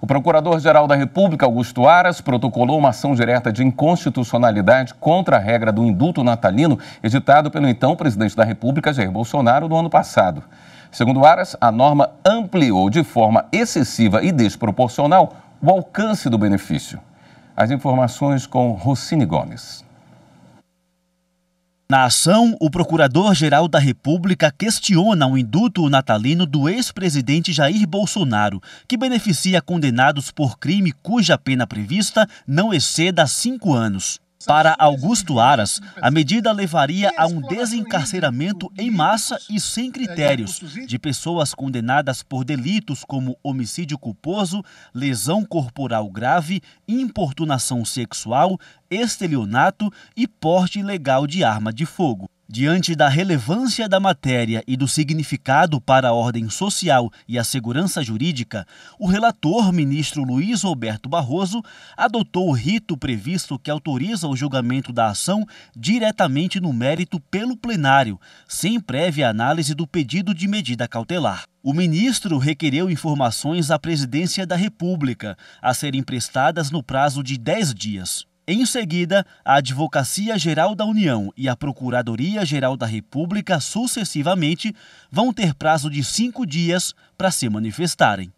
O Procurador-Geral da República, Augusto Aras, protocolou uma ação direta de inconstitucionalidade contra a regra do indulto natalino editado pelo então presidente da República, Jair Bolsonaro, no ano passado. Segundo Aras, a norma ampliou de forma excessiva e desproporcional o alcance do benefício. As informações com Rossini Gomes. Na ação, o Procurador-Geral da República questiona o induto natalino do ex-presidente Jair Bolsonaro, que beneficia condenados por crime cuja pena prevista não exceda cinco anos. Para Augusto Aras, a medida levaria a um desencarceramento em massa e sem critérios de pessoas condenadas por delitos como homicídio culposo, lesão corporal grave, importunação sexual, estelionato e porte ilegal de arma de fogo. Diante da relevância da matéria e do significado para a ordem social e a segurança jurídica, o relator ministro Luiz Roberto Barroso adotou o rito previsto que autoriza o julgamento da ação diretamente no mérito pelo plenário, sem prévia análise do pedido de medida cautelar. O ministro requereu informações à Presidência da República, a serem prestadas no prazo de 10 dias. Em seguida, a Advocacia Geral da União e a Procuradoria Geral da República, sucessivamente, vão ter prazo de cinco dias para se manifestarem.